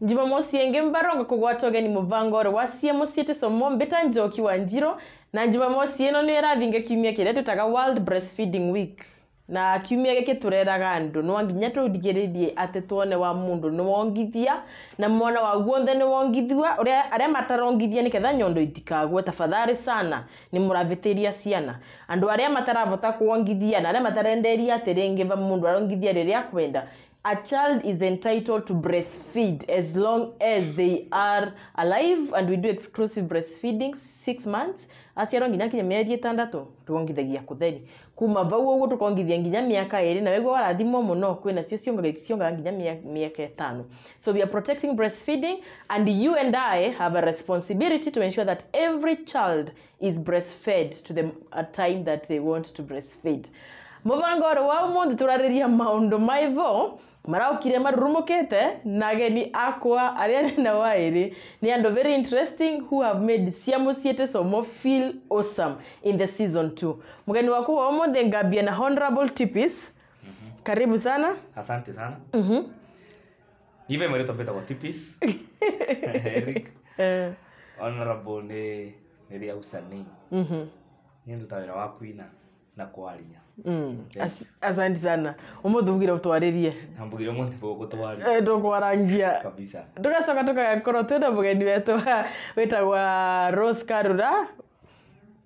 ndipo mosiyenge mbaronga kukuwatoka ni muvangoro wasiya mosiyetesa mombeta njoki wa njiro na ndipo mosiyenoniyera avinga kiumia kidatu taka world breastfeeding week na kiumia gä kä tå reraga andå no nginya tå ndigä rä rie atä twone wa må ndå nä wongithia na mwana wa guothe nä wongithua arä a matarongithia nä ketha nyondo itikagwe tafadhari sana nä må rathä ciana andå arä a matarabota kuongithia na arä a matarenderia atä rä va må ndå arongithia rä rä akwenda a child is entitled to breastfeed as long as they are alive and we do exclusive breastfeeding six months aciarwo nginya kinya mĩeri ĩtandatũ tuongithagia kũtheri kuma vau å guo tå kongithia nginya mä aka ä rä na wä warathimwo må no kwä nacio ciongaga nginya miaka aka tano so we are protecting breastfeeding and you and i have a responsibility to ensure that every child is breastfed to the time that they want to breastfeed må bango rä wa må thä tå rarä ria maå ndå maivo maraukire marurumukite na ageni akwa aria ndina wairi ni ando very interesting who have made siete so mo feel awesome in the season 2 mgeni waku wa omonthe ngambia na honorable tipis mhm. karibu sana asante sana mm -hmm. ive mweretwa mbetagwo tipis Eric. Uh. honorable ni nä rä mhm nä ndo tawira ra wa kuina na kwaria mm. yes. asante sana umuthi bugire utwaririe mbugire umuthi gugutwaria eh, ndugwarangia kabisa soka tugacoka koro twina mugeni wetu weta wa Rose Karura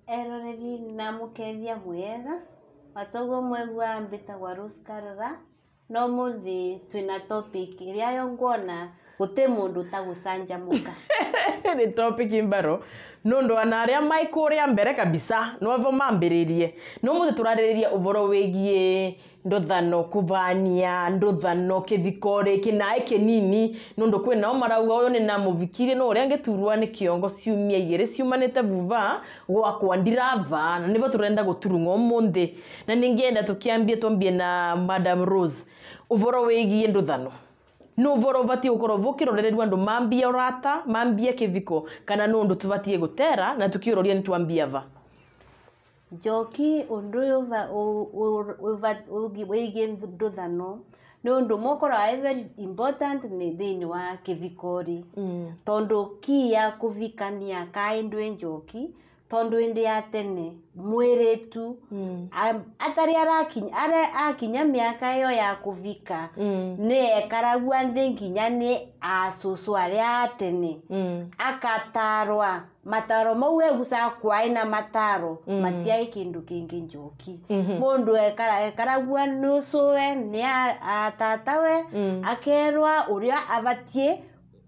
eroreri na mukethia mwega matoguo ambita wa Rose Karura no muthi twina topic iria yo nguona guti mundu tagucanjamuka ni topic imbaro nundu ana aria maikuria mbere kabisa no vo mambiririe no muthe turaririria uvoro wigie nduthano kuvania nduthano kithikore kinae kinini nundu nao marauga uyu ni namuvikire no uria ngiturwa ni kiongo ciumia igiri ciumanite vuva gwakwa ndirava na nivo turenda guturunga umuthi na ningienda tukiambie twambie na madam rose uvoro wigie nduthano nå voro å korwo vå kä rorereru andå å rata mambia kä viko kana nå ndå tå batiä gå tera na tå kä å roria nä twambia va njoki undu ndå thano nä å ndå very important thä inä wa kä ri mm. ki ya kuvikania kaä indu njoki tondu hindi ya tene mwiritu mm. atari arakinya ara akinya miaka iyo ya kuvika mm. ne ekaragua nthi nginya ni asusu ari a mm. akatarwa mataro mau egucaga kwai na mataro mm. matiai kindu kingi njoki mm-hmm. mundu mm -hmm. ekaragua nusuwe ni atatawe mm. akerwa uria avatie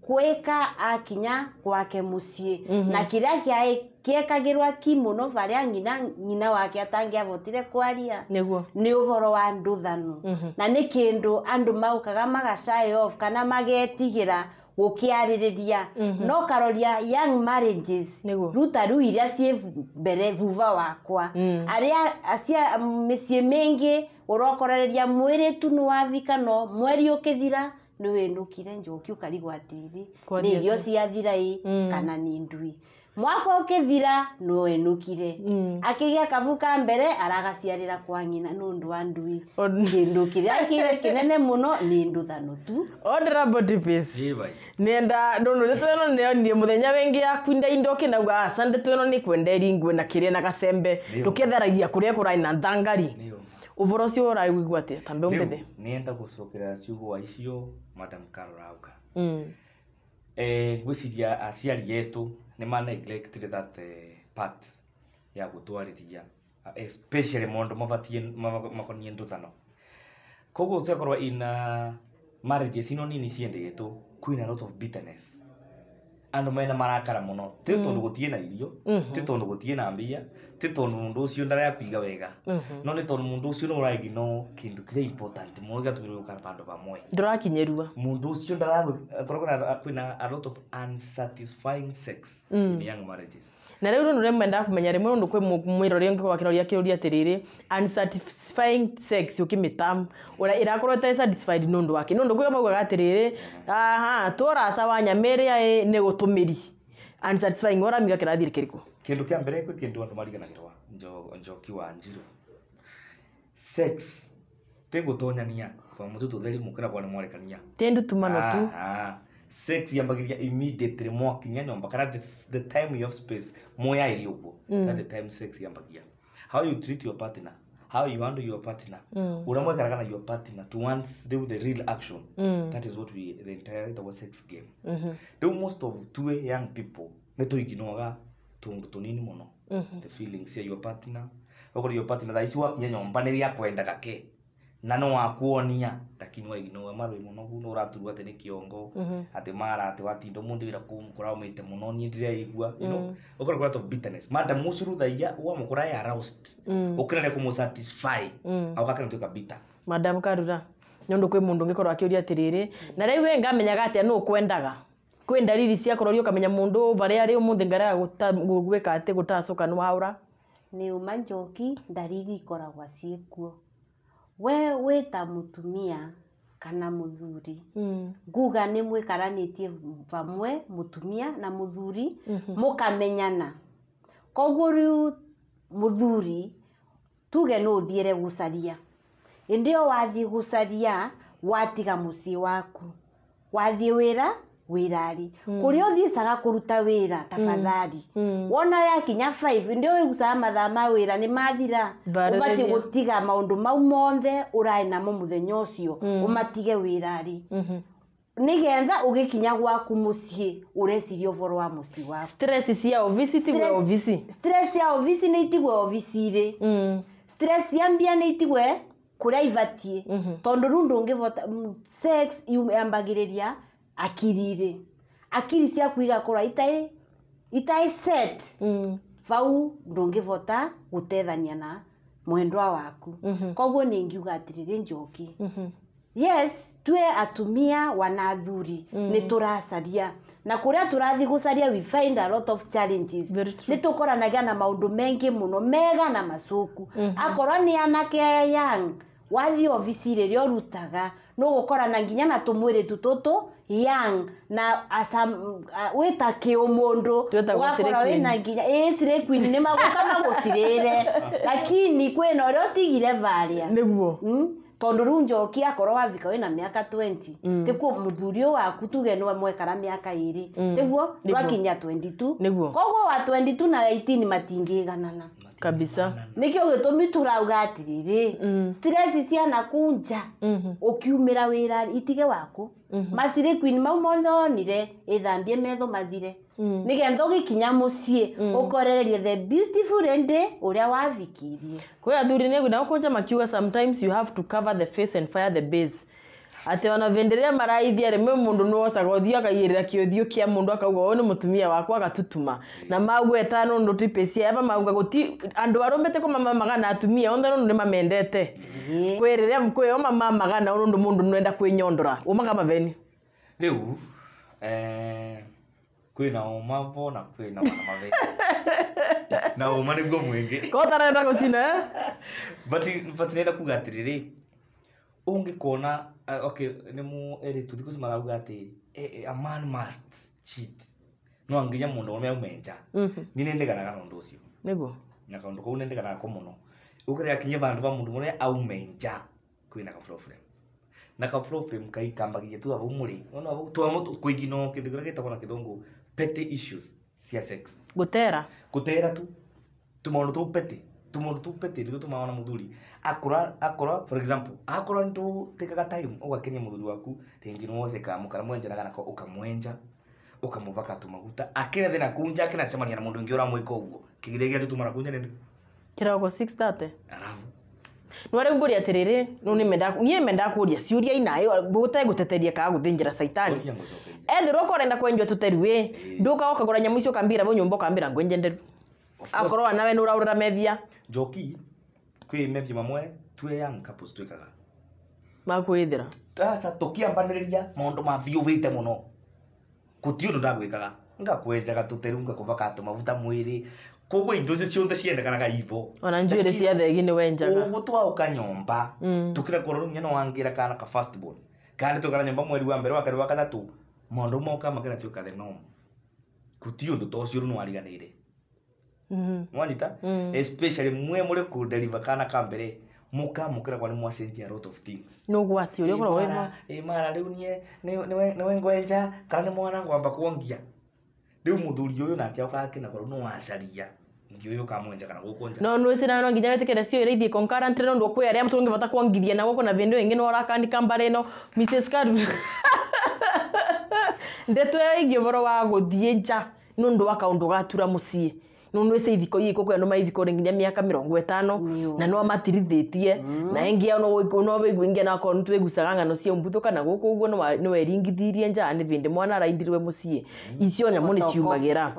kwika akinya gwake musie mm -hmm. na kiria kia giekagirwa ki muno varia ngina ngina wake avotire kwaria niguo ni uvoro wa nduthanu mm -hmm. na ni kindu andu maukaga magacae of kana magetigira gukiaririria mm -hmm. no karoria young marriages ruta ru iria cie mbere vuva wakwa mm. aria asia mesie mengi ũrokorereria mwiritu nuwathika no mweri ukithira nä mm. mm. wenå kire njoki å karigwatirirnä irio ciathira kana nä nduä mwaka åkä thira no enå kire akä gäa kabu kambere aragaciarä ra kwanina nå ndå wa nduäänå kä re akäre kä nene må no nä ndåthano tunenda ndå ä twä nonäonire må thenya wä ngä yakuindaindkä nagundtwä no nä kwenda iringwe na kä rä a na gacembe då ketheragia kå rä a kå raina tangari uhoro cio ũraigua atĩa ta mbeu mbithe nĩenda gũcokera ciugo icio madam karorauga mm. eh, ngwĩciria aciari yetu nĩ maneglectire that eh, part ya gũtwarithia especially maũndũ mabatie makonie ndũthano koguo tũgakorwo ina marriages ino nini ciendegetwo kwĩna lot of bitterness andå mena marakara må mm. mm-hmm. mm-hmm. no tä tondå gå tiä na irio tä tondå gå tiä na mbia tä tondå må ndå å cio ndareapiga wega no nä tondå må ndå å cio nä må ragi no kä ndå kä rä må gä gatå gä rå ka bandå bamwe ndå rakinyä rua må ndå å cio ndarakoragwo kwä na a lot na rä u nä renda kåmenya rä mwe nä kwä mwä rorä ngä korwo akä roria akä roria atä rä rä å kä mä tam å rä a ä rakorwo te nä å ndå wake nä å ndå kwä maugaga atä rä rä tå raca wa nyamä rä a ä nä gå tå mä ri waramiga kä rathirä kä rä kå kindu ndå kä ambere kwä kä ndå andå mariganagä rwa njoki wa njirå sex tengo tonya nia kwa mutu tå theri må kä mwarekania tendu ndå tumano tu sex yambagirya immediately mwa kinyanya mbakara the, the time you have space moya iliyopo mm. that the time sex yambagia how you treat your partner how you handle your partner mm. unamwekaraga na your partner to once do the real action mm. that is what we the entire the sex game riu mm -hmm. most of two young people neto tå iginoga tundu tunini muno mm -hmm. the feelings ya your partner okorwo your partner thaici wakinya nyombanä rä akwendaga ke na no wa takinwa lakini waiginoe muno no raturu ate ni kiongo mm-hmm. ate mara ate wati ndo mundu ira wira kumukura umite muno ni ndireigua you know okora mm. kwa of bitterness mada musuru thaija wa mukura ya roast roused mm. ukirere kumu satisfy mm. au kakana tuka bitter madam karura nyondo kwi mundu ngikorwa akiuria atiriri na rai we ngamenyaga atia nu kwendaga kwe ndariri cia kororia å kamenya må ndå barä arä å må thä ngarega gwä ni umanjoki gå ndariri ikoragwa ciä we wä ta må tumia kana må thuri hmm. nguga mm. nä mwä karanä tie vamwe må tumia na må thuri må mhm. mm -hmm. kamenyana koguo rä u må thuri tuge no å re gå caria ä ndä ä yo wathiä gå caria watiga må ciä waku wathiä wä ra wirari mm. kuria uthiicaga kuruta wira tafadhali mm. wona yakinya 5 ndio gucaga mathaa ma wira ni mathira ubati gutiga maundu mau monthe urai namo muthenya ucio mm. umatige wirari mm -hmm, hmm. nigetha ugikinya gwaku mucii ureciria uvoro wa mucii waku stress cia ovisi tigwe ovisi stress ya ovisi nä itigwe ovisi-ri hmm. stress ya mbia ni itigwe kuria ibatie mm -hmm. tondu riu ndungivota sex yambagiriria akiri akiri ciaku igakorwo itarĩ itarĩ set mm. vau ndũngĩvota gutethania na mwendwa waku mm -hmm. koguo nĩ ngiuga njoki mm -hmm. yes tue atumia wanathuri mm -hmm. nĩ na kuria turathi gũcaria we find a lot of challenges ni tũkoranagia na maundu mengi muno mega na masuku mm -hmm. akorwo nĩ anake young wathi obici rä gå no na nginya na tå tå young na asam wita kiu mundu ugakora wina nginya ä cirä kuini nä maguta magå cirä re lakini kwä na å rä a å tigire varia nä guo hmm? tondu riu njoki akorwo wathika wina miaka 20 mm. tikuo muthurio waku tuge niwe mwekara miaka iri mm. tiguo rwakinya 22 koguo wa 22 na 18 matingiganana kabisa nikio gitumi turauga atiriri mm. stress ciana kunja mm -hmm. ukiumira wira itige waku macirä kuini mau mothonire onire ithambie metho mathire mm. nä getha å gä kinya må ciä å mm. korererie the beautiful rende å rä a wathikirie kwä athuri nä ngwenda gå kå nja sometimes you have to cover the face and fire the base ati ona vä ndä rä rä a maraithia rä mä må ndå nä wocaga å thiå akaigä rä ra kä å thiå kä a må ndå akauga å nä må tumia wakwa agatutuma na maugu etano ndå tipeciava mauga gå ti andå arå mä te kå na atumia onda nondå ni mamendete kwä rä rä a kwä o mamamaga na å ndå må ndå nenda kwä nyondora maveni rä u kwä na å na kwä na maveni na uma ma nä guo mwä ngä kotarenda gå cina eh? batinenda kuga atä rä rä ungikuona uh, ah, okay ni mu eritu thikå ici marauga ati eh, eh, a man must cheat no anginya må ume umenja aume ni nä ndeganaga na å ndå å na kaå ndå kau nä ndeganaga kå må no å kä rä mundu bandå ba må ndå må rä a aume nja kwä mhm. na kabrobulemu na kaproblem kaikambagia tu avau muri no no tu amoto kuigino kindu kira gitagwo na kithungu petty issues cia sex gutera gutera tu tu maundu tu petty tumundu pete tu tumaga na muthuri akora akora for example akora nä tå tä kaga time ågakenia må thuri waku rä ngä wose kamå mwenja naganako å kamwenja å kamå baka tå maguta akä thä na kunja akä nacemania na må ndå å ngä å ramwä ka å guo kä gä rä gä atå tumana kunja nä kä roko arabu no rä u ngå rä atä rä rä niä mendaga kå ria ciå ria inaä gå tegå teteria kaga gå thä njä ra caitani ethä rwo korenda kwenjwa tå teru ä ndå kagoka gå ra nyamå icio kambä må nyå mba kambä ra ngwenje akorwo anawe nä å raå rä ra methia njoki kwä methia mamwe tweang couples twikaga makwä thä ra sasa tå kä ambanä rä ria maå ma biå wä te må no gå ti å ndå ndagwä kaga ngakwenjaga tå teru ngakåbaka tå mabuta mwä rä koguo indo icio ciothe ciendekanaga ivo ona njuä rä cia thegi nä wenjaga å gå twaå ka nyomba mm. tå kä ra kuorwo rä nyena wangä ra kana ka kana nä tå gara nyomba mweri wa mbere wa kerä wa katatå maå ndå moka makä ra tuä ka the nom gå ti å ndå ta å cio rä nä wariganä ire Mm-hmm. mwanita mm-hmm. especially mwe muri ku deliver kana kambere mukamukira kwa nimwacenjia lot of things no gwati uri kora wema imara riu nie niwe ngwenja kana ni mwana ngwamba kuongia riu muthuri uyu nake ukake na korwo no wacaria ngiuyu kamwenja kana gukunja no no sina no nginya wetikira cio ira ithie concurrent no ndo kwi aria mtu ngivata kuongithia na guko na video ingi no urakandika mbara ino Mrs. Karu ndeto ĩgiĩ ũboro wa gũthiĩ nja nĩ ũndũ wa kaũndũ gatura mũciĩ no nä cä ithiko igä kå no maithiko rä nginya mä aka mä rongo ätano na no amatirithä tie mm. na engi ao no wä gu ingia nakorwo nä twä gucaga ng'ano cia mbutå kana gå kå å guo nä weringithirie njaa nä bä mwana araindirwe må ciä mm. icio nyamå nä ciumagä ra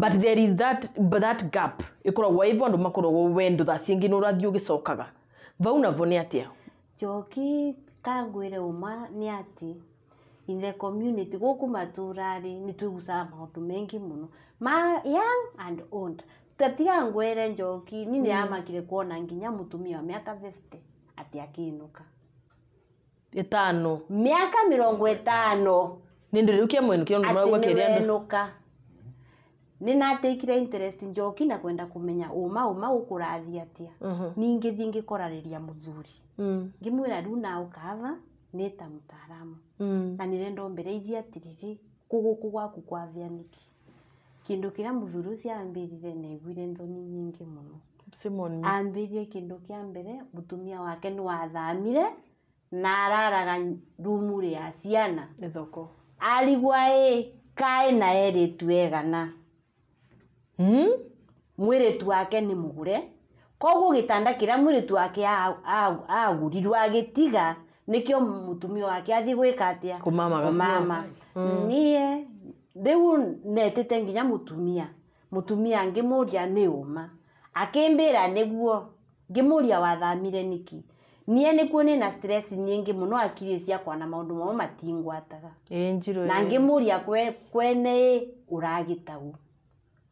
but there is that, that gap ä koragwo wa ivo andå makoragwo wendo thaa ciängä nä å rathiä å gä cokaga vau navo nä atä a njoki kangwä re uma nä atä in the community gå maturari nä twä gucaga maå mengi muno ma young and old tatiga ngwere njoki ni nä mm. amakire kuona nginya må tumia wa mä aka atä akä nuka ätano mä aka mä mwenu ätano nä ndä rä u kä mwenukä nä interest njoki na kwenda kumenya uma uma gå rathi atä a mm-hmm. ningä thiä ngä korarä ria må thuri mm. nta m taramna hmm. närendombere iri aträr kå gå kå gwaku kwahianiki kä ndå kä räa må thuri å ciambärire naguire thoni nyinä må noambärie kändå käambere må tumia wake nä wathamire na araraga rumurä ya ciana arigwa ka na erätu egana mwä hmm? rä tu wake nä må gåre koguo gätanda kä räa mwä rätu wake agurirwe agä tiga nä kä o må tumia wake athiä gwä ka atä am mm. nie rä u netä te nginya må tumia må tumia ngä må ria nä å ma akä mbä ra nä guo ngä må ria wathamire nä ki nie nä kuo nä naniängä må no akiriä cia kwana maå ndå mame matingwatagana ngä må ria kwene ä å ragä tau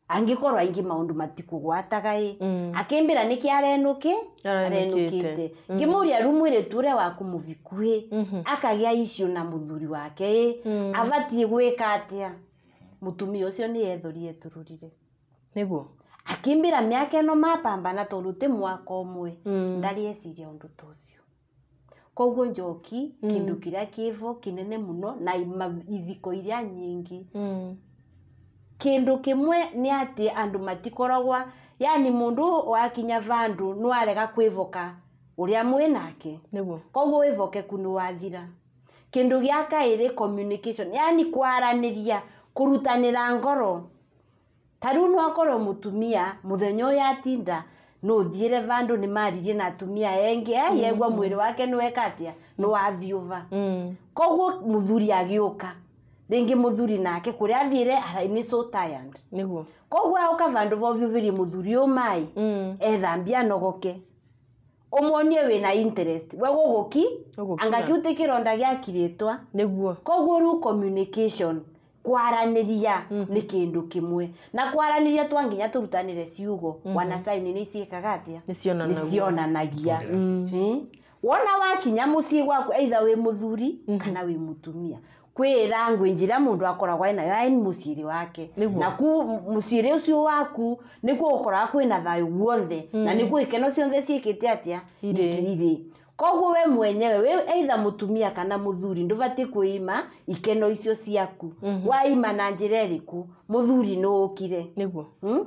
angikorwa aingi maundu matikugwataga i mm. akimbira niki arenuki arenukite mm-hmm. ngimuria rumwiritu ture waku muvikuhi mm -hmm. akagia icio na muthuri wake i mm. abatie gwika atia mutumi ucio ni ethorie tururire niguo akimbira no mapamba mapambana tondu ti mwaka umwe mm. ndari eciria undu ta ucio koguo njoki mm. kindu kiria kivo kinene muno na ithiko iria nyingi mm kindu kimwe ni ati andu matikoragwa yani mundu wakinya vandu arega kwivoka uria mwi nake koguo wivoke kunu wathira kindu gia kairi communication yani kwaraniria kurutanira ngoro no nwakorwo mutumia muthenya uyu atinda nuthiire vandu maririe na atumia engi yegua mwiri mm-hmm. wake niweka atia niwathiuva mm. koguo muthuri agiuka rängä må thuri nake kå räa hire aäkoguo a ka andå åremå thuri åmä thambianogoke å monie wänaegågå ki angaiu ti kä rona gäakirätwa koguo kwaranä ria näkänå kämwe na kwaranäria twaninyatå rutanä re goäckaataäonanagia mm-hmm. mm. wona wakinya må ci gwakuha wä må thuri mm-hmm. kana wä måtumia kwira ngwinji iria mundu akoragwa nayo ai ni yaani muciiri wake naku muciiri ucio waku nikuo gukoraga kwina thayu guothe na hmm. nikuo ikeno ciothe ciikite atia iri koguo we mwenyewe we eitha mutumia kana muthuri ndubati ima ikeno icio ciaku mm -hmm. waima na njira iriku muthuri nuukire niguo hmm?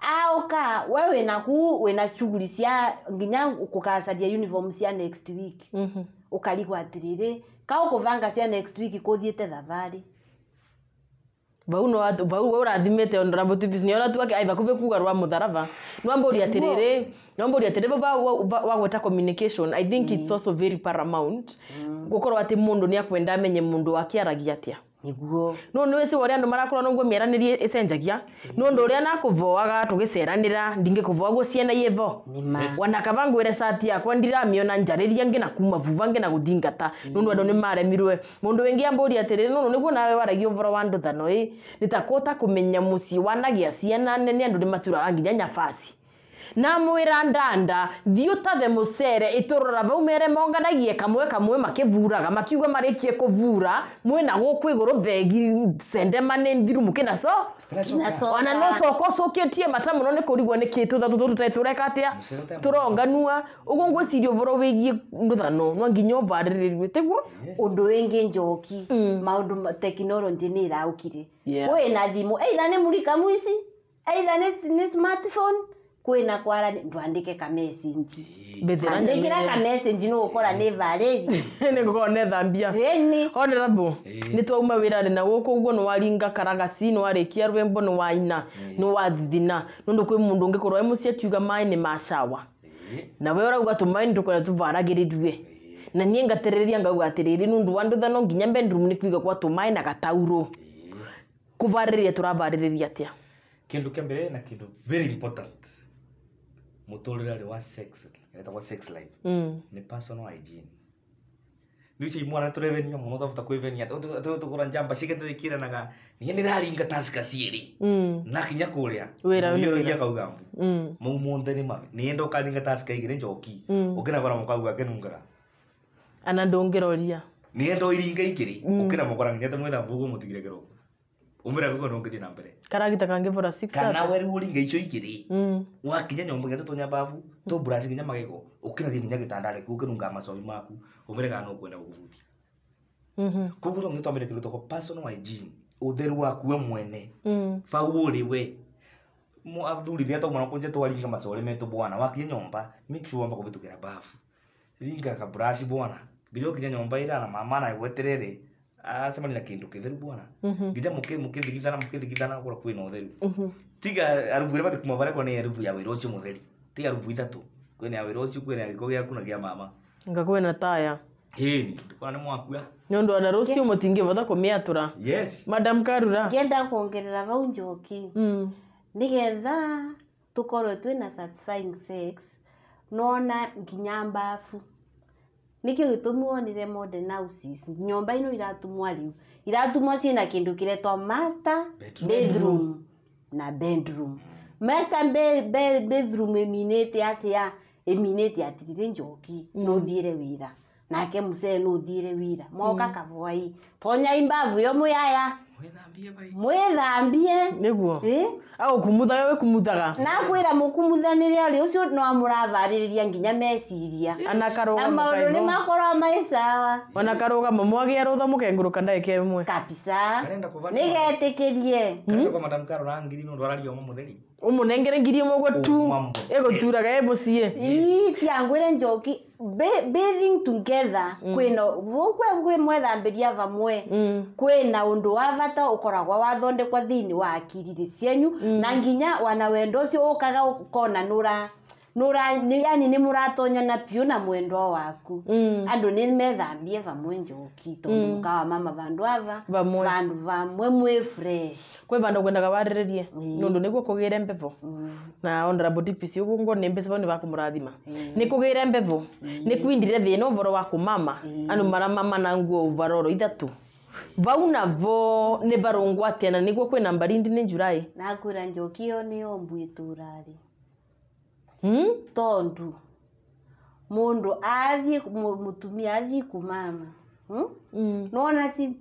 aoka we wina kuu na shughuli cia nginya kukacaria uniform cia next week mm -hmm ukarigwo atiriri kau kuvanga cia next week kuthiete thavari bau no bau wa urathimete on rambo tibis ni ona tu ake aiva kuve kuga rwa mutharava nwamburi atiriri nwamburi atiriri ba wagweta communication i think mm. it's also very paramount gukorwa mm. ati mundu ni akwenda amenye mundu wake aragia atia niguo no nä rä ria andå marakora guo mä eranä icenjagia no ndå å rä a nakå nakåvoaga tå gä ceranä ra ndingä kå voaguo ciana iä vo wanakaba ngwä re cati yakwa ndiramä ona njarä ria ngä na kuma vuva ngä na gå thingata nä ndå andå nä maremirwe må ndå wä ngä ambå ria atä rä nä guo nawe waragia å voro wa ndå thano ä nä takå ta kå menya må ciä wanagä a ciana nene andå nä maturaga nginya nyabasi na mwira ndanda thiä ũtathe må cere ä rora vau mere monganagie kamwe kamwe makivuraga makiuga marikie kuvura mwina guku iguru thegi sendema nä nthiru må kä naco ona no coka å cå kä tie mata må no nä kå rigwo nä kä tå tha tå tå tå te tå reka atä a å guo ngwä ciria å wä giä nå thano no nginya å barä rä rirwe njoki mm. maå ndå tekinoronjä nä ä raå eitha nä må rika eitha nä smartphone kwina kwara ndwandike kamesenji andikira kamesenji no kora ukora ni vareri ni gukorwo nethambia honorable ni twauma wirari na guku uguo ni waringa karagaci wale warikia rwembo no waina no wathithina nundu kwi mundu ungikorwo e mucie tuga mai ne mashawa na we urauga tumai ni tukora tuvaragirirue na niä ngaterereria ngauga atiriri nundu wa ndutha no nginya bedroom nä kuiga kwa tumaä na gataurå kå barä rä ria tå rabarä rä ria atä a kä ndå kä mbere na kä very important muturire wa sex getagwo sex life mm. ni personal hygiene rä icio imwana tå revenia må no twahota kwä venia tå gå ra njamba cigethe rä kä ranaga niä nä raringa taska cierä mm. na kinya kå rä a ä kauga mau monthe nä mave nä enda å karinga taska igä rä njoki å mm. kä nagora må kauga akenungaga ana ndå ngä roria nä enda å iringa igä mm. rä å kä na må kora nginya te mwetha mbå gå tigire kä umira guko nongithie na mbere karagita kangi bora 6 kana weri uringa icio igiri mm. wakinya nyombo geto tonya bavu to brush ginya magego ukirathie ginya gitandare kungirunga macobi maku umire gana ukwenda gukubuthia mm-hmm. mhm kuguo ngi twamire kiruto ko personal hygiene utheru waku we mwene mm. fauli we mu abduli ria tomwana kunje twariga macore metu bwana wakinya nyomba make sure amba kubitukira bavu ringa ka brush bwana ngirio kinya nyomba ira na mama na igweterere acemani ah, na kindu kitheru bwana mhm. nginya muke mukithigithana mukithigithana gukora kwi na utheru mhm. tiga arubu ria matikuma baria kona ni arubu ya wira ucio mutheri tiga arubu ithatu kwina ya wira ucio kwina giko giaku kuna gia mama ngakwä na taya hini ndukona nä mwakua nä å ndå ona rå ciå må yes kå mä atå ra madam karura ngenda kuongerera vau njoki mm. nä getha tå korwo satisfying sex nona nginya mbabu nikio gitumonire modern houses nyomba ino iratumwa riu iratumwa ciina kindu kiretwa master bedroom, bedroom na bedroom master be, be, bedroom eminite atia eminete atirire njoki mm. no thiire wira nake musee nu thire wira moka mm. kavwai tonya imbavu yo muyaya mwithambie niguo eh? agũkumuthaga wĩ kumuthaga nakwĩra mũkumuthanĩre ũrĩ ũcio no mũrabarĩrĩria nginya meciria na maũndũ nĩ makorwo marĩ sawa ona karũgamo mwagĩa rũtha mũkengũrũka ndagĩka ĩmwe kabica nĩgetĩkĩrie hmm? ũmũnengere ngiri ĩmwe ũguo tu ĩgũturaga ĩ mũciĩ ii tiangwĩre njoki bthig togethe mm. kwä na gwä mwethambä ria bamwe mm. kwä na å ndå wa vata å koragwo wathondekwa thä iniä wa akirirä cianyu mm. na nginya wana wenda å cio å kaga konanå ra yani nä må ratonyana piå na mwendwa waku mm. andå nä methambie vamwe mm. mm. njoki tondå må mama vandå ava vandå vamwe mwä fresh kwä vandå ngwendaga warä rä rie nä å ndå nä guo kå gä re mbevo na ondrabodipisi å guo nä mbeca nä vakå må rathima nä kå gä re mbevo nä kwindire thä na å voro wa kå mama andå maramama na nguo varoro ithatå vau navo nä varå ngwatia na nä guo kwä na mbarindi nä njurai nakwä ra njoki ä yo nä yo mbwä tå rarä hmm? tondu mundu athie mutumia athie kumama hmm? mm. nona si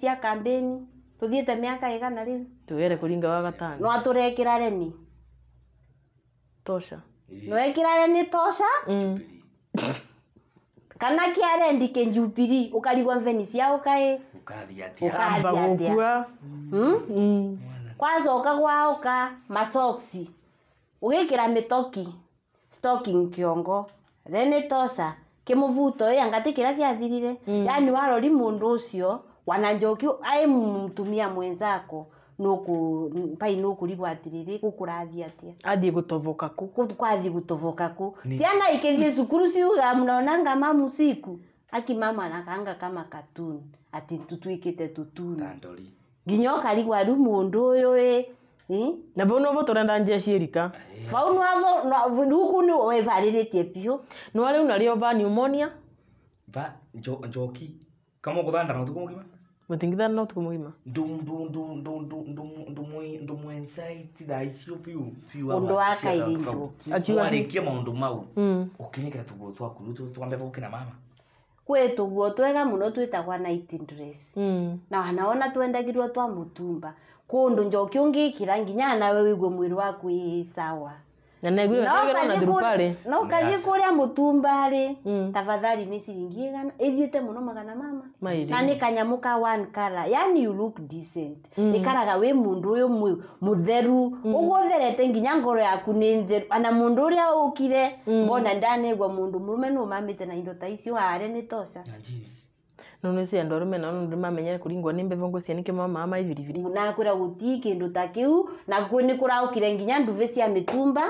cia kambeni tuthiete miaka igana riu tuwere kuringa wa gatano no aturekira reni tosha no ekira reni tosha mm. kana kiarendi kenjupiri ukarigwa mveni ciao kae ukathia atia hmm? hmm. kwa ukagwauka masoksi ugekira mitoki stocking kĩongo renitosa kĩmũvuto ĩ angati kĩrĩa gĩathirire mm. yani warori mundu ucio wananjoki ai mtumia mwenzako nuku pai nukurigwo atiriri gukurathi atia athi gutovoka ku kwathi gutovoka ku ciana ikithie cukuru ciuga mnaonanga mamu siku aki mama anakaanga kama katuni ati tutuikite tutuni nginya ũkarigwo aru mundu Hmm? na vau novo tå renda njia ciärika vau huku nä webarä rä tie biå no rä u narä o va njoki kama gå na å tukå må gima må tingithana na å tukå må gima ndå mwensaiti thaa icio å ndå wa kairä njoki warä maå ndå mau å kinyä kä ra tå gå rå twambe gå kä na mama kwetu guo twega muno twitagwa night dress mm. na anaona twendagirwa twa mutumba kundu njoki ungikira nginya nawe wigwe mwiri waku sawa na ukathie kuria mutumbari tavathari ni ciringi igana ithiite muno magana mama na ni kanyamu ka one color yani you look decent ikaraga mm. wi mundu uyu mutheru ugutherete mm. nginya ngoro yaku ni ntheru ana mundu uria ukire mm. mbona ndanegwa mundu murume ni umamite na indo ta icio hare ni tosha nonäci andå arå mena ndä mamenyere kå ringwo nä mbevongo cianä kä mamaa maibiribiri nakwä ra gå tii kä ndå ta kä u nakuo nä kå raå kire nginya nduvä cia mä tumba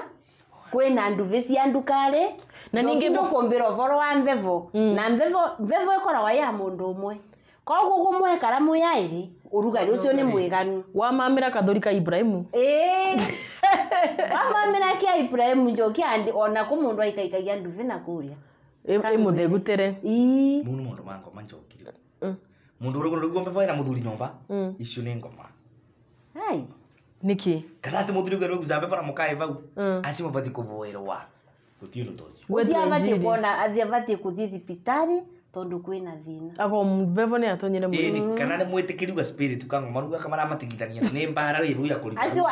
kwina nduve andu ndukare na ningi ndukumbira voro wa mvevo mm. na mvevo mbevo wa ya mundu umwe ko koguo guo mwekara mwiyairi urugari ucio ni mwiganu wamamira kathori ka ibrahimu eh wamamira kia ibrahimu jo ki andi ona ku mundu aikaikagia nduve na kuria i mundu mundu mango ngoma njokire mundu uruguru ruguo mbevo ina muthuri nyomba icio ni ngoma ai niki kana atä må thuri ugerwo gucambe bara må kaä bau acio mabatiä kå boä rwa gå tiä å tå ũcio kå thiä thibitarä tondå kwä na thina ago bevo nä atonyere kana nä mwä tä kä riuga kangomarugaka maramatigithania nä mbara rä ruya kå acio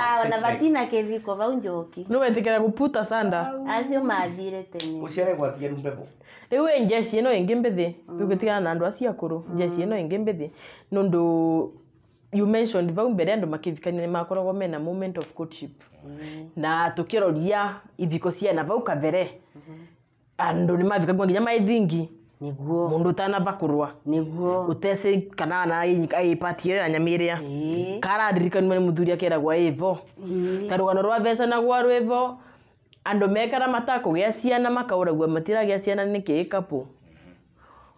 batina kä viko vau njoki nä wetä kä ra gå puta sanda acio mathire tene gå ciare gwatia rä mbevo rä u njeci ä no ä ngä mbä hm. thä tå gä tigana na andå acio akå rå njeci ä hm. no ä ngä mbä thä nä ndå you mentioned vau mbere andå makä makoragwo mena moment of courtship mm -hmm. na tå kä roria ithiko ciana vau kabere mm-hmm. andå nä mathikagua nginya maithingi niguo mundu tanavakurwa niguo utese kana na ipati iyo ya nyama iria kararirikanwa ni muthuri akeragwa ivo ta rugano rwa mbeca nagwo rwivo andu mekara matakugia ciana makauragua matiragia ciana niki kapu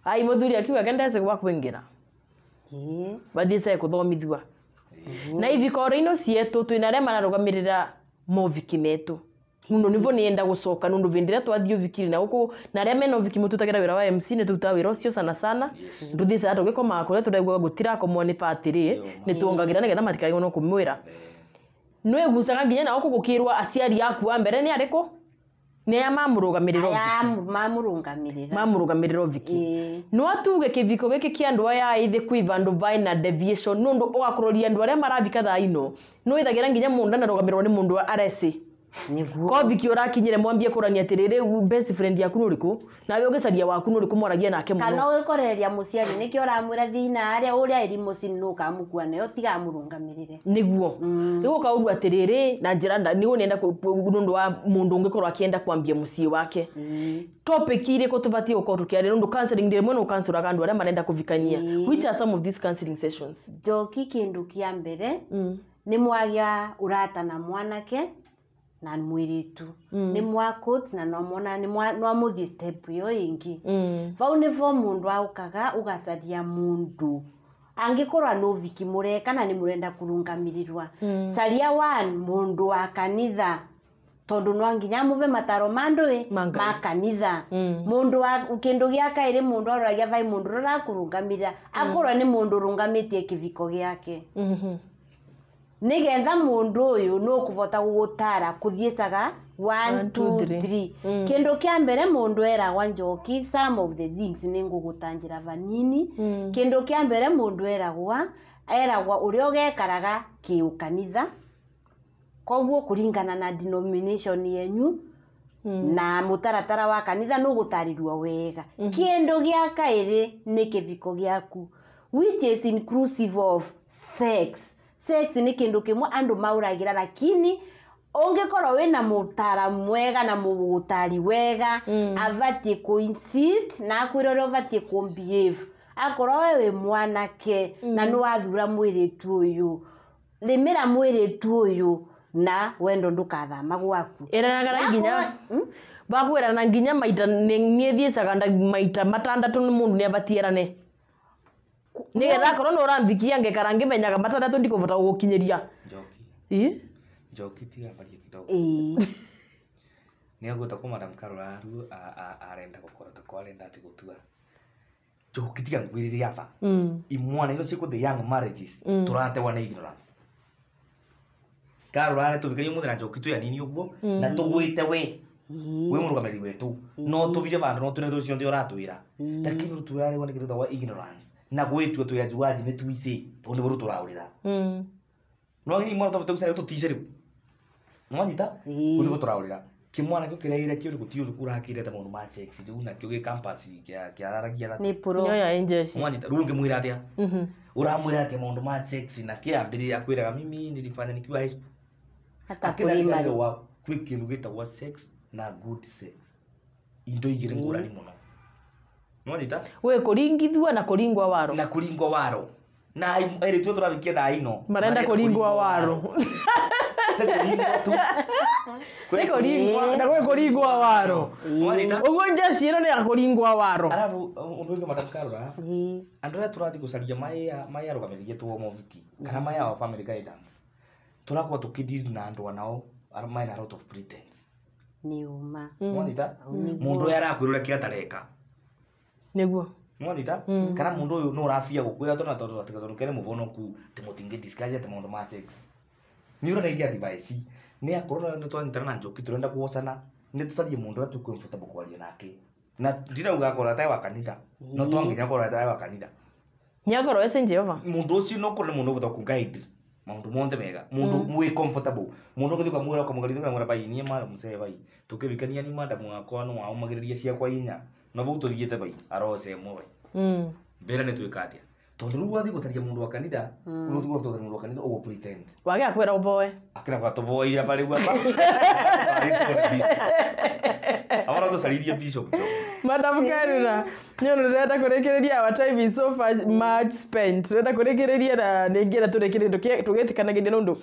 ai muthuri akiuga kendese mm mathiĩte gũthomithua na ino ivikoraino cietu twina aria mararugamirira moviki metu muno nivo ni enda gucoka nundu vindi iria twathii uvikiri na guku na aria mena uviki mututagira wira wa MC ni tutaga wira ucio sana sana nduthite andu gikomaga kuria turaiguaga gutirakomwo ni batiri ni tuongagira nigetha matikariganwo kumwira eh. nwigucaga nginya na guku gukirwa aciari aku wa mbere ni ariku nä arä a mamå rå viki no atuge kä viko gä kä kä andå aya ithä kwä vandå vaä na nä å ndå å gakorwo ria andå arä a maravika thaino no wä thagä ra nginya må ndå anarå rå gamä rwo nä må ndå areci kothikio rakinyire mwambie kurania atirä rä best friend yaku nä å rä kå nawe å gä caria waku nä å rä kå mwaragia nake kana å gä korereria må ciari nä kä å ramwä ra thina arä a å rä a irimå ci nä å kamå kua nayo tigamå rå rä re nä guo mm. rä gå ka å ru atä rä na njä ra nä gå nä enda nä ndå wa må ndå å ngä korwo akä kwambia må ciä wake mm. topic irä kå tå batiä gå korwo tå kä arä ndå rä mwe nä å kancoraga andå arä a marenda kå vikania mm. njoki kä ndå kä a mbere nä mwagia å rata na mwanake na mwiritu mm. ni coach na no mona ni mwa no mwamuthie step yo ingi mm. vau vo mundu aukaga ugacaria mundu angikorwa no viki mureka na ni murenda kurungamirirwa mm. saria wan mundu wa kanitha tondu no nginya muve mataro mandui ma kanitha mm. mundu wa kindu giaka iri mundu aroragia vai mundu rurakurungamirira akorwa mm. ni mundu rungamitie kiviko giake mm mm-hmm nigetha mundu uyu no kuvota gugutara kuthiecaga mm. kindu kia mbere mundu eragwa njoki some of the things ni ngugutanjira vanini mm. kindu kia mbere mundu eragwa eragwa uria ugekaraga kiukanitha koguo kuringana na denomination yenyu mm. na mutaratara wa kanitha no gutarirwo wega mm-hmm. kindu gia kairi ni kiviko giaku which is inclusive of sex mm sex ni kindu kimwe andu mauragira andå maå lakini ungikorwo wina mutaramu wega na mugutari wega mm. avati ku insist na akwira uria ku behave akorwo we mwanake mm. na ni wathura mwiritu uyu rimira mwiritu uyu na wendo ndukathama gwaku iranaga nginya bagwirana hmm? nginya maita niä thiä caga maita matandatu nä mundu ndå nä abatiä nä getha akorwo nä å rambikia ngekara ngä menyaga matandatå ndikå bota gå gå kinyä ria njoki tigambaria kidogo nä agåta kå madam karoraru arenda gå korwo takwa arenda atä gå tua njoki tiga nguä rä rä aba imwana ino cikå the young marriages mm. tå ratewa nä ignorance karorare tå bikarie må thä na njoki twä anini å guo mm. na tå gwä te we wä må rå gamäri wetå no tå bire bandå no tå ne cio thä å ratwä ra takinä rå tuä rarä wa nä kä rä tagwa ignorance na gwitwe twira juaji ni tuici tondu buru turaurira mm no ngi mwana tobe tugucira tutice riu nwanyita undu gu turaurira kimwana kio kireire kio rigu tiu urakirete maundu ma sex riu na kio gi campus kia kia raragia na ni pro yo ya injeshi nwanyita riu ngimwira atia mhm uramwira atia ma sex na kia ambiriria kwiraga mimi nilifanya nikiwa high school hata kulima wa kwi kindu gitagwa sex na good sex indo igire ngurani muno mwanyita we kuringithua na kuringwa waro na kuringwa waro na eritwo turabikia thaa ino marenda kuringwa waro na kå ringwo waro å guo njeci ä no nä agakå ringwo waro arabu å uh, ndå å ngä madakarora andå arä a tå rathiä gå caria maä arå gamä rä rie two moviki kana maä ao family guidance tå rakorwo tå kä diri na andå anao maä na lot of pretense nä å ma må ndå å arakwä rå rä atareka niguo nĩwonita mm. kana mũndũ ũyũ nĩũrabia gũkwĩra tondũ na tondũ atĩ tondũ kene mũvonoku atĩ mũtingĩ discuss atĩ maũndũ ma sex nĩũranagia advice nĩ akorwo nĩtwanyitana na njoki tũrenda kuocana nĩtũcarie mũndũ ũrĩa twĩ comfortable kwaria nake na ndirauga akorwo ataĩ wa kanitha no twanginya akorwo ataĩ wa kanitha nĩakorwo ece njehova mũndũ ũcio nokorwo nĩ mũndũ ũgũtha kũguide maundu monthe mega mundu mm. mwi comfortable mundu ngithuka mwira ukamugarithi ukamwira bai nie mara msee bai tukirikania ni madamu wakwa no waumagiriria ciakwa inya na bå tå thiä bai arocemwo bai mbä hmm. ra nä twä ka atä tondå rä u wathiä gå caria må ndå wa kanitha rä thigå tå må ndå wa kanitha å gå wagä akwä ra å mboe akä na tå mboeire barä u abara tå bishop madam Karuna, nä ndå ndärenda kå rä kä rä ria our time is so far much spent ndärenda kå rä kä na nä ngä enda tå rä kä rä tå gä tä kanagä ria na å ndå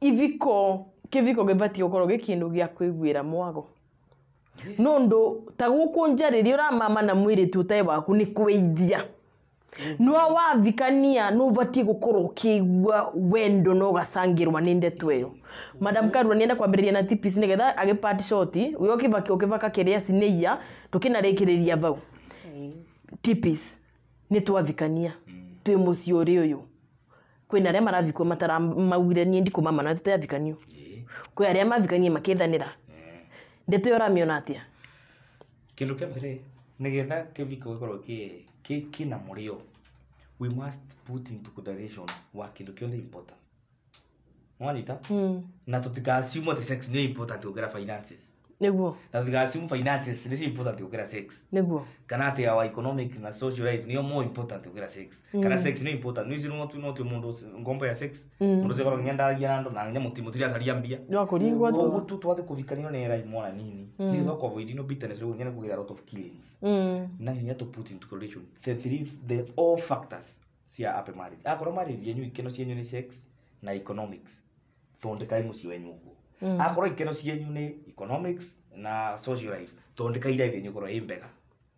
ithiko kä viko gä batiä gå mwago no ndu ta guku nja uramama na mwiritu utai waku ni kwithia no wathikania no batie gukorwo kiwa wendo no gacangirwa ni ndeto iyo madam karua nienda kwambiriria na tips age agipati shoti uyo kibaki ukibaka kiria cineia tukinarikiriria vau tipis ni twathikania twi mucii uri uyu kwina aria marathikwo maugire nie ndikå mamana tå teathikanio kwä aria mathikanie makä thanä ra ndeto ä yo ramĩona atä kä ndå kä mbere nä getha kä kina gä we must put into consideration wa kä ndå kä othe important mwanyita mm. na tå tikaciuma atä sex nä important gå kera finances niguo na thigacimu finances nä important gå kä ra kana atä our economic na social life nä more important gå kä mm. kana sex nä important nä icio no tuä må ndå ngombo ya sex må mm. ndå cekoro nginya ndaragia na andå na nginya må timå tiri acaria mbia wakå ringwo tu twathä kå bikanio era mwana nini mm. nä thoko voidino bitterness rä nyene kå lot of killings na nginya tå put into correlation the three the all factors cia ape marriage akorwo marriage yenyu ikeno cienyu nä sex na economics thondekai må ciä wenyu mm. akorwo ikeno cienyu nä economics na social life thondeka iraithä nä å korwo ä mbega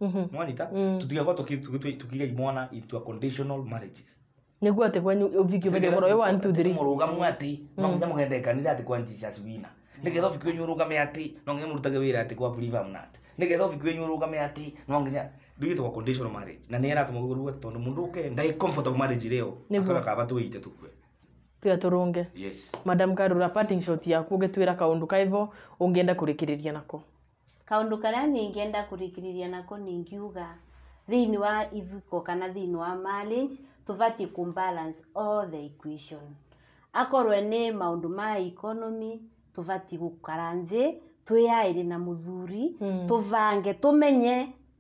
mm-hmm. mwanyita mm. tå tigakorwo tå kiga imwana into a conditional marriages niguo atä kwanyu vikivekorwo ä 1 må rå atä no nginya må gende kanitha atä kwa jesus wina nä getha å bikwenyu å rå game atä no nginya må rutage wä ra atä kwa privamnat nä getha å bikwenyu å rå game atä no nginya ndugitwo conditional marriage na nä aratå magå ruga tondå må ndå å ke ndaä comfortable marriage rä yo akora kaba tå ite tå twä tå rå yes. madam karå ra yaku å ngä twä ra kaå kaivo å kurikiriria nako kaundu ndå karä a nä nako nä ngiuga thä wa ithiko kana thini wa marriage tuvati batiä balance all the equation akorwo nä maå ndå ma economy tå batiä gå na må thuri mm. tå bange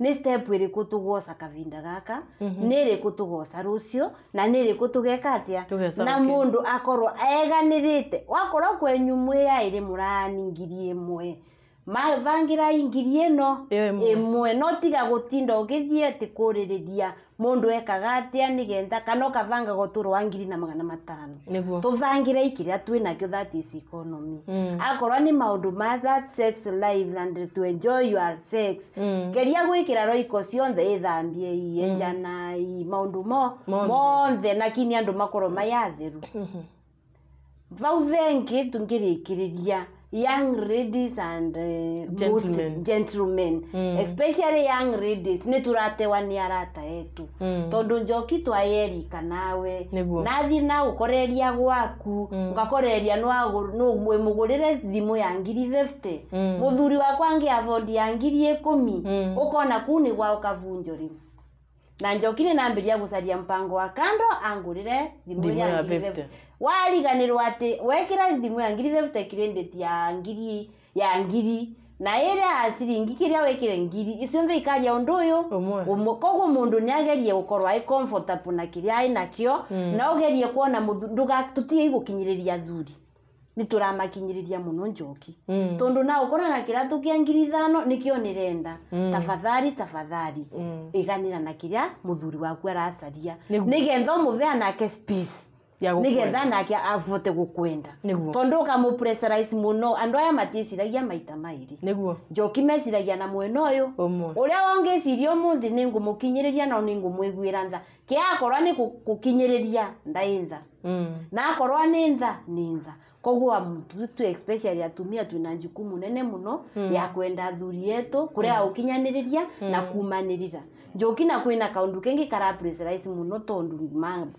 nä step ä rä kå tå goca kavinda gaka mhm. nä rä kå tå goca rå cio na nä rä kå tå geka atä a na må ndå akorwo eganä rä te wakorwo kwenyu mwä yaä rä må raningirie mwe mavangira ingiri ino imwe no tiga gutinda ugithie ati kuririria mundu ekaga atia nigenda kana ukavanga guturo wa ngiri na magana matano tuvangire ikiria kyo that is economy mm. akorwa ni maundu ma that sex life and to enjoy your sex mm. geria gwikira roiko cionthe ithambie ienja mm. na maundu mo monthe na kini andu makoro mayatheru mm-hmm. vau vengi tungirikiriria mm -hmm young ladies and uh, gentlemen, most gentlemen. Mm. especially young ladies ni tå ratewa nä arata etu mm. tondå njoki twayerika kanawe nathi na ukoreria gwaku ngakoreria gakoreria nä mwä må gå rä ya ngiri må mm. thuri wakwa ngi abondi ya ngiri 10 kå mi å gwa å kabunjå na nanjokire nambiria gucaria mpango wa kando angurire thimu ya wariganirwo ati wekira thimu ya ngiri thefte credit ya ngiri ya ngiri na ire ya kiria wekire ngiri icio nthe ikaria undu uyu koguo mundu niagerie gukorwo ai comfortable na kiria ai nakio mm. na ugerie kuona ndugatutigie igukinyiriria thuri nä tå ramakinyä rä njoki mm. tondå na ukora na kä ratå kä a ngiri ithano nä kä o nä renda mm. tabathari mm. na kä rä a må thuri waku aracaria nä getha må bea nake space nä getha nake abote gå kwenda tondå å kamå må no andå aya matiäciragia maita maärä njoki meciragia na mwena å yå å rä a wongä ciria å må thä nä ngå må kinyä rä ria no nä ngå mwä guä ra na akorwa nä ntha koguo mtu especially atumia twina njukumu nene muno mm. ya kwenda athuri yetu kurea mm. ukinyaniriria mm. na hmm. kumanirira njuki na kwina kaundu kengi kara pressurize muno tondu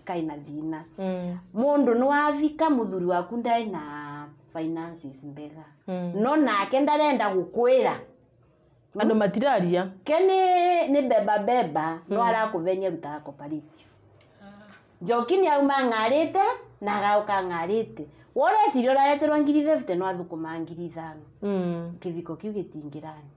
kaina thina mm. mundu no wathika muthuri waku ndai na finances mbega mm. no nake ndarenda gukwira andu hmm. matiraria kene ni beba beba mm. no ara hmm. arakåvenia rutaga cooperative njoki ni auma ng'arä na gauka ng'arä woreciri å rareterwo ngiri thebute no athå ngiri ithano kä mm. thiko kä u gä tingä rani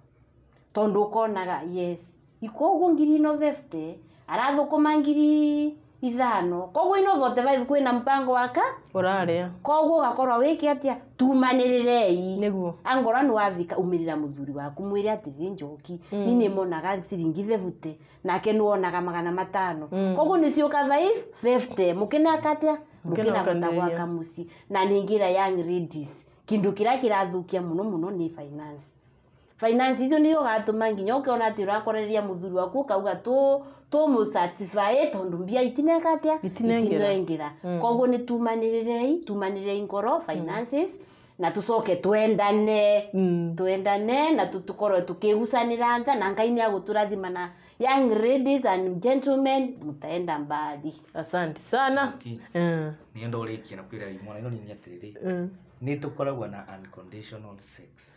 tondå å konaga yes ikoguo ngiri no thebute arathå kå ma ngiri ithano koguo ino vote five kwina mpango waka uraria koguo gakorwa wiki atia tumanirirei niguo angora ni wathika umirira muthuri waku mwire atiriri njoki ni mm. ni monaga siringi vevute nake ni wonaga magana matano mm. koguo ni ciuka five fifty mukina katia mukina akata gwaka musi na ningira young ladies kindu kiria kirathukia muno muno ni finance finance icio nä gatuma nginya å kä ona atä å rakorereria må thuri waku å kauga tå tå må tondå mbia itineka atä a itinengä ra mm. koguo nä tumanä rä rei tumanä rä rei ngoro mm. finances mm na tucoke twendane twendane na tukorwe tukigucanira tha na ngai ni aguturathima na young ladies and gentlemen mutaenda mbali asante sana mm. nienda urikie na kwira mwana ino ni atiriri ni tukoragwa na unconditional sex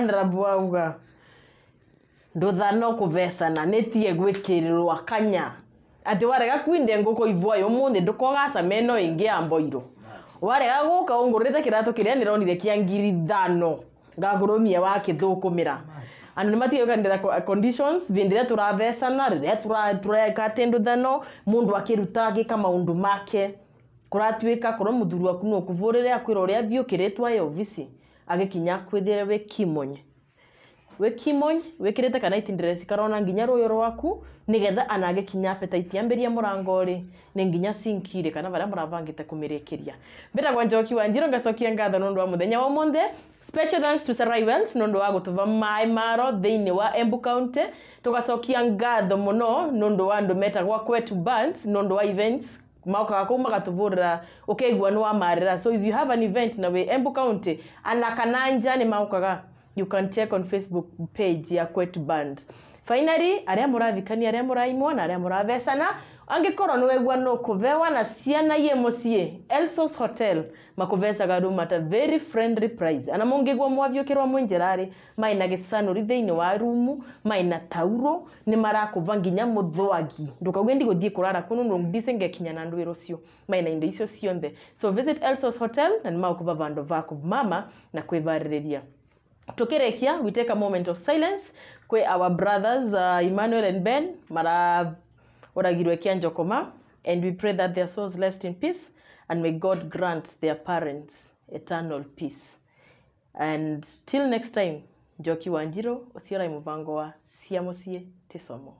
narab auga ndå thano kå becana nä tie gwä kärärwa kanya atä warega kuide ngå kå i yå måthä ndå kogacameä no ängä a bir warega gå ka å ngå rä tekä rat ä räa nä ronie käahan agå råmia wakä thå kå mä ra n nä matiegn ä rä a tå raecana räräa å reka tä dåthano må ndå akä rutagä ka maå ndå make kuratuika korwo muthuri waku no kuvurire akwira uria thiukiritwa ya ofisi agikinya kwithire we kimonye we kimonye wikirite kana itindress karona nginya ruyo rwaku nigetha anage kinya peta itiambiria murango ri ni nginya sinkire kana varia muravangite kumirikiria mbitagwa njoki wa njiro ngacokia ngatho nundu wa muthenya wa umuthi special thanks to Sarah Wells nundu wa gutuva mai maro theini wa Embu County tugacokia ngatho muno nundu wa andu metagwa kwetu bands nundu wa events mauka gakå u magatåbårä ukeigua nä wamarä so if you have an event na wä embu county ana kana nja nä maukaga you can check on facebook page ya quet band finally arä a må rathikania arä a må raimwo na arä a må rathecana angä korwo nä wegua no kå bewa na ciana yä må ciä elsos hotel makuvesaga andu mata very friendly price ana mungigwa mwavyukirwa mwenjerari maina gicanuri thiini wa rumu maina tauro ni marakuva nginya muthwagi ndukauge ndiguthie kurara kunu no ndicingekinya na ndwi rucio maina indo icio cionthe so visit elsos hotel na ni makuva vandu vaku mama na kwivaririria tukirekia we take a moment of silence kwi our brothers uh, emmanuel and ben mara uragirwe kianjokoma and we pray that their souls rest in peace and may God grant their parents eternal peace. And till next time, Njoki Wanjiro, Osiora Muvango wa Siamosie Tesomo.